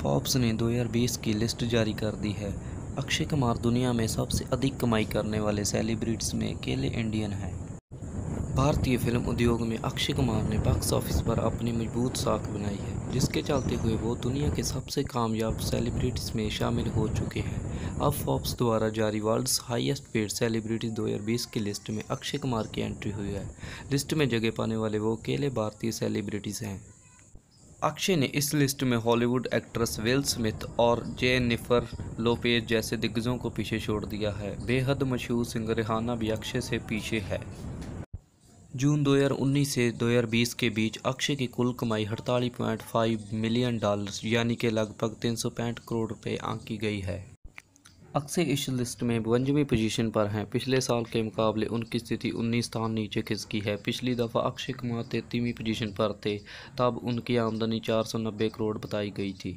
फॉप्स ने 2020 की लिस्ट जारी कर दी है अक्षय कुमार दुनिया में सबसे अधिक कमाई करने वाले सेलिब्रिटीज में अकेले इंडियन हैं भारतीय फिल्म उद्योग में अक्षय कुमार ने बॉक्स ऑफिस पर अपनी मजबूत साख बनाई है जिसके चलते हुए वो दुनिया के सबसे कामयाब सेलिब्रिटीज़ में शामिल हो चुके हैं अब फॉप्स द्वारा जारी वर्ल्ड्स हाईएस्ट पेड सेलिब्रिटीज़ 2020 की लिस्ट में अक्षय कुमार की एंट्री हुई है लिस्ट में जगह पाने वाले वो अकेले भारतीय सेलिब्रिटीज़ हैं अक्षय ने इस लिस्ट में हॉलीवुड एक्ट्रेस वेल स्मिथ और जे निफर लोपेज जैसे दिग्गजों को पीछे छोड़ दिया है बेहद मशहूर सिंगर रिहाना भी अक्षय से पीछे है जून 2019 से 2020 के बीच अक्षय की कुल कमाई 48.5 मिलियन डॉलर्स यानी कि लगभग तीन करोड़ रुपए आंकी गई है अक्सर इस लिस्ट में बवंजवीं पोजीशन पर हैं पिछले साल के मुकाबले उनकी स्थिति उन्नीस स्थान नीचे खिसकी है पिछली दफ़ा अक्षय कुमार तैतीवीं पोजीशन पर थे तब उनकी आमदनी चार सौ नब्बे करोड़ बताई गई थी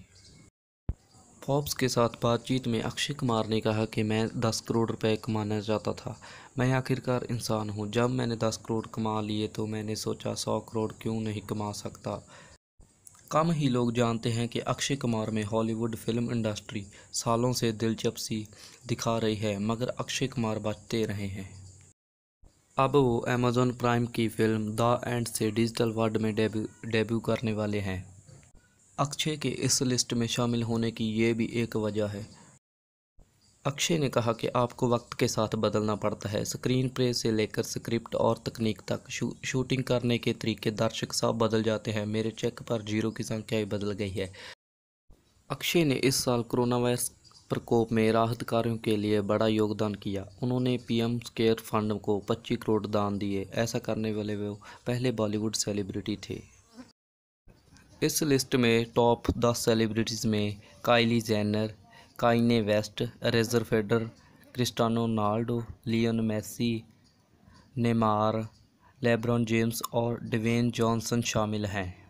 फॉब्स के साथ बातचीत में अक्षय कुमार ने कहा कि मैं दस करोड़ रुपए कमाना चाहता था मैं आखिरकार इंसान हूँ जब मैंने दस करोड़ कमा लिए तो मैंने सोचा सौ करोड़ क्यों नहीं कमा सकता कम ही लोग जानते हैं कि अक्षय कुमार में हॉलीवुड फिल्म इंडस्ट्री सालों से दिलचस्पी दिखा रही है मगर अक्षय कुमार बचते रहे हैं अब वो अमेजोन प्राइम की फिल्म द एंड से डिजिटल वर्ल्ड में डेब्यू डेब्यू करने वाले हैं अक्षय के इस लिस्ट में शामिल होने की ये भी एक वजह है अक्षय ने कहा कि आपको वक्त के साथ बदलना पड़ता है स्क्रीन प्ले से लेकर स्क्रिप्ट और तकनीक तक शू, शूटिंग करने के तरीके दर्शक साहब बदल जाते हैं मेरे चेक पर जीरो की संख्या ही बदल गई है अक्षय ने इस साल कोरोना वायरस प्रकोप में राहत कार्यों के लिए बड़ा योगदान किया उन्होंने पीएम केयर फंड को 25 करोड़ दान दिए ऐसा करने वाले वो पहले बॉलीवुड सेलिब्रिटी थे इस लिस्ट में टॉप दस सेलिब्रिटीज़ में Kylie Jenner Kanye West Roger Federer Cristiano Ronaldo Lionel Messi Neymar LeBron James और डिवेन जॉनसन शामिल हैं